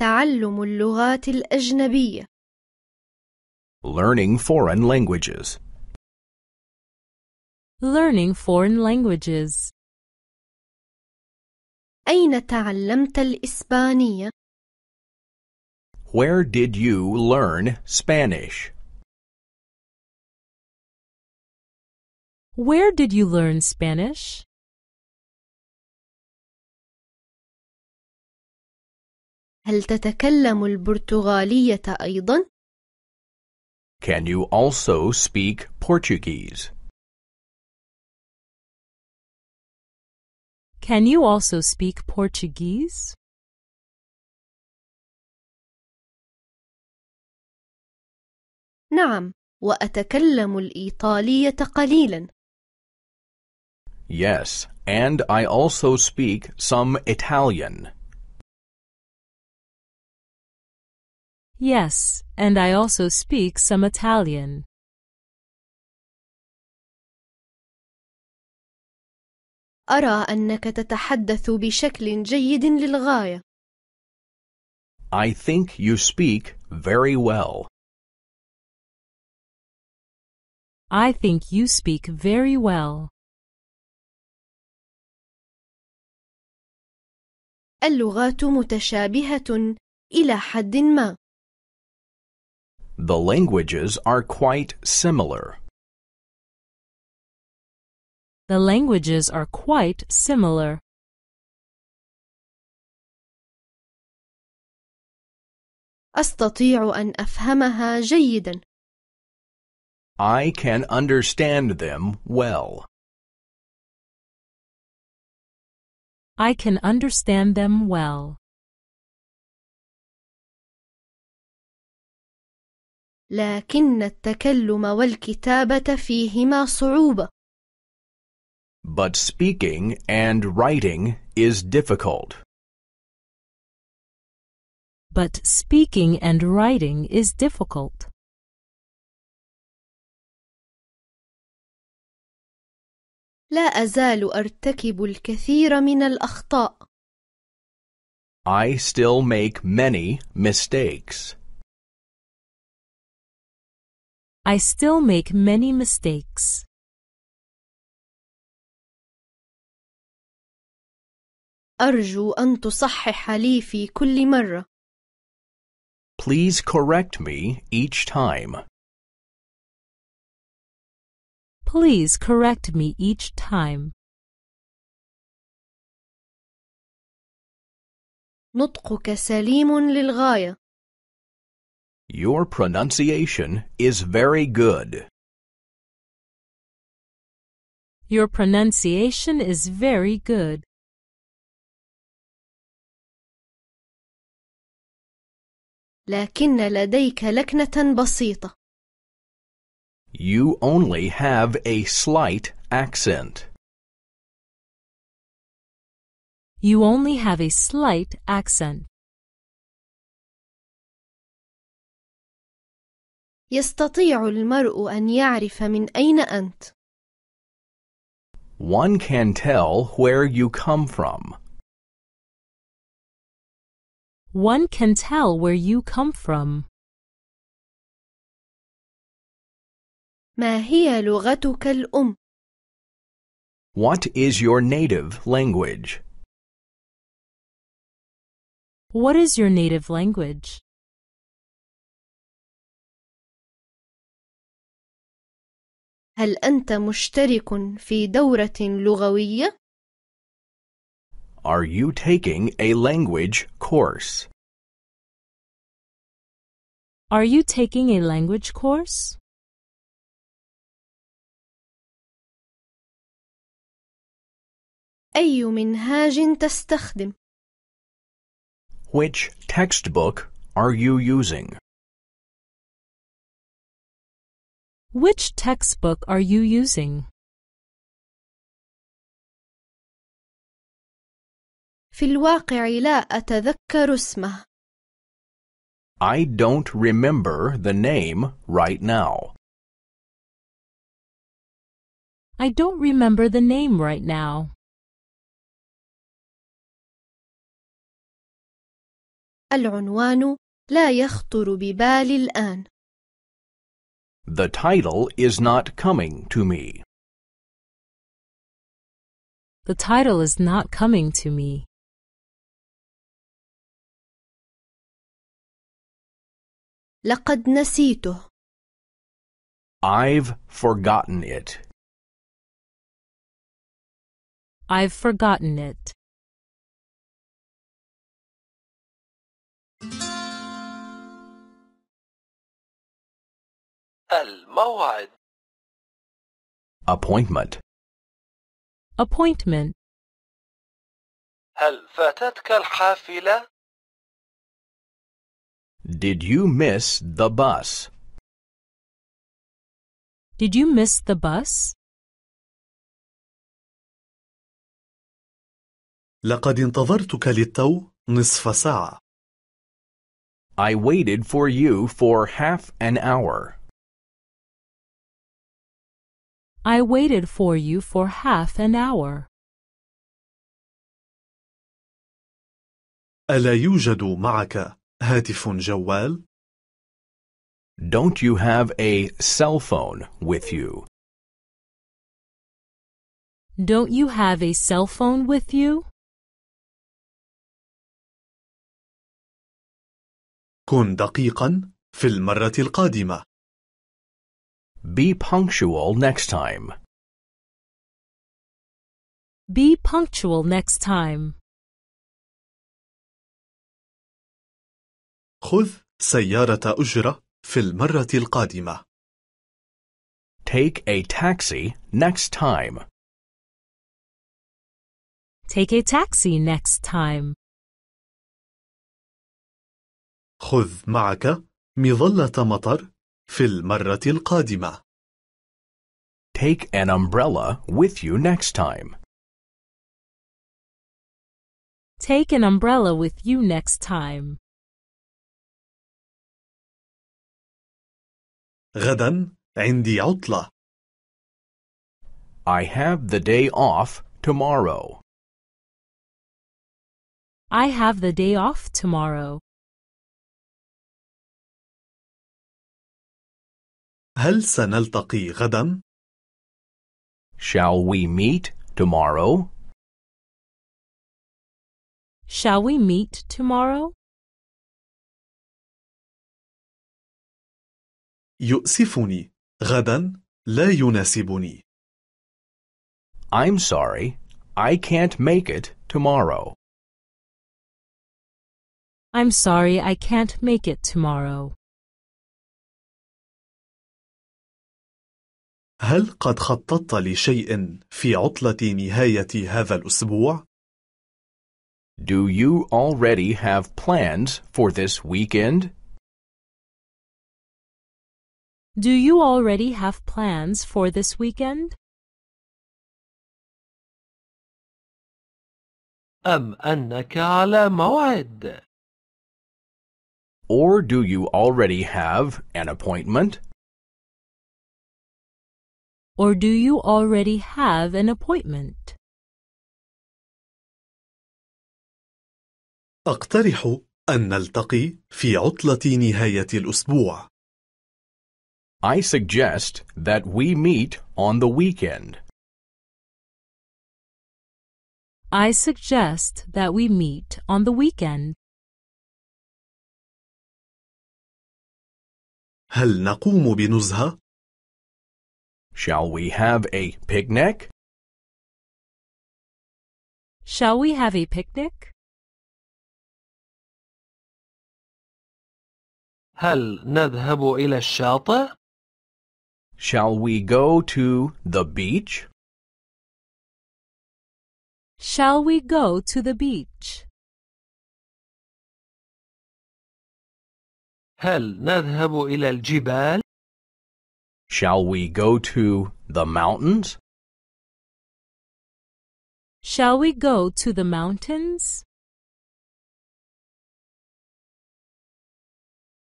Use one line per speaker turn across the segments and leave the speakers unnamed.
تعلم اللغات الأجنبية Learning foreign languages Learning foreign languages أين تعلمت الإسبانية؟ Where did you learn Spanish? Where did you learn Spanish? هل تتكلم البرتغالية أيضا؟ Can you also speak Portuguese? Can you also speak Portuguese? نعم، وأتكلم الإيطالية قليلا. Yes, and I also speak some Italian. Yes, and I also speak some Italian. أرى أنك تتحدث بشكل جيد للغاية. I think you speak very well. I think you speak very well. اللغات متشابهة إلى حد ما. The languages are quite similar. The languages are quite similar. أستطيع أن أفهمها جيدا. I can understand them well. I can understand them well. لكن التكلم والكتابة فيهما صعوبة. But speaking and writing is difficult. But speaking and writing is difficult. لا أزال أرتكب الكثير من الأخطاء. I still make many mistakes. I still make many mistakes. أرجو أن تصحح لي في كل مرة. Please correct me each time. Please correct me each time. نطقك سليم للغاية. Your pronunciation is very good. Your pronunciation is very good. لكن لديك لكنة بسيطة. You only have a slight accent. You only have a slight accent. يستطيع المرء أن يعرف من أين أنت. One can tell where you come from. One can tell where you come from. ما هي لغتك الأم؟ What is your native language? What is your native language? هل أنت مشترك في دورة لغوية؟ Are you taking a language course? Are you taking a language course? أي منهاج تستخدم؟ Which textbook are you using? Which textbook are you using? في الواقع لا أتذكر اسمه. I don't remember the name right now. I don't remember the name right now. العنوان لا يخطر ببالي الآن. The title is not coming to me. The title is not coming to me. لقد نسيته. I've forgotten it. I've forgotten it. الموعد appointment appointment هل فاتتك الحافلة؟ Did you miss the bus? Did you miss the bus? لقد انتظرتك للتو نصف ساعة. I waited for you for half an hour. I waited for you for half an hour. ألا يوجد معك هاتف جوال؟ Don't you have a cell phone with you? Don't you have a cell phone with you? كن دقيقا في المرة القادمة. Be punctual next time. Be punctual next time. خذ سيارة أجرة في المرة القادمة. Take a taxi next time. Take a taxi next time. خذ معك مظلة مطر في المرة القادمة. Take an umbrella with you next time. Take an umbrella with you next time. غدا عندي عطلة. I have the day off tomorrow. I have the day off tomorrow. هل سنلتقي غدا؟ Shall we meet tomorrow? Shall we meet tomorrow? يؤسفني غدا لا يناسبني I'm sorry I can't make it tomorrow I'm sorry I can't make it tomorrow هل قد خططت لشيء في عطلة نهاية هذا الأسبوع؟ Do you already have plans for this weekend? Do you already have plans for this weekend? أم أنك على موعد؟ Or do you already have an appointment? or do you already have an appointment? أقترح أن نلتقي في عطلة نهاية الأسبوع. I suggest that we meet on the weekend. I suggest that we meet on the weekend. هل نقوم بنزهة Shall we have a picnic? Shall we have a picnic? هل نذهب إلى الشاطئ؟ Shall we go to the beach? Shall we go to the beach? هل نذهب إلى الجبال؟ Shall we go to the mountains? Shall we go to the mountains?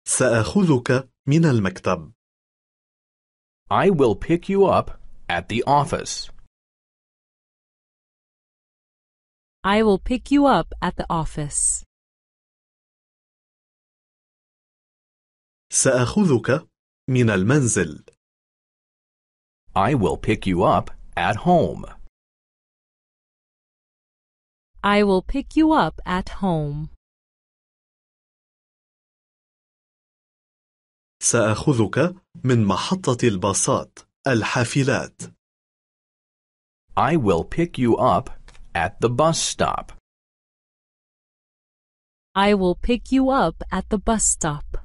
سأخذك من المكتب. I will pick you up at the office. I will pick you up at the office. سأخذك من المنزل. I will pick you up at home. I will pick you up at home. سأخذك من محطة الباصات الحافلات. I will pick you up at the bus stop. I will pick you up at the bus stop.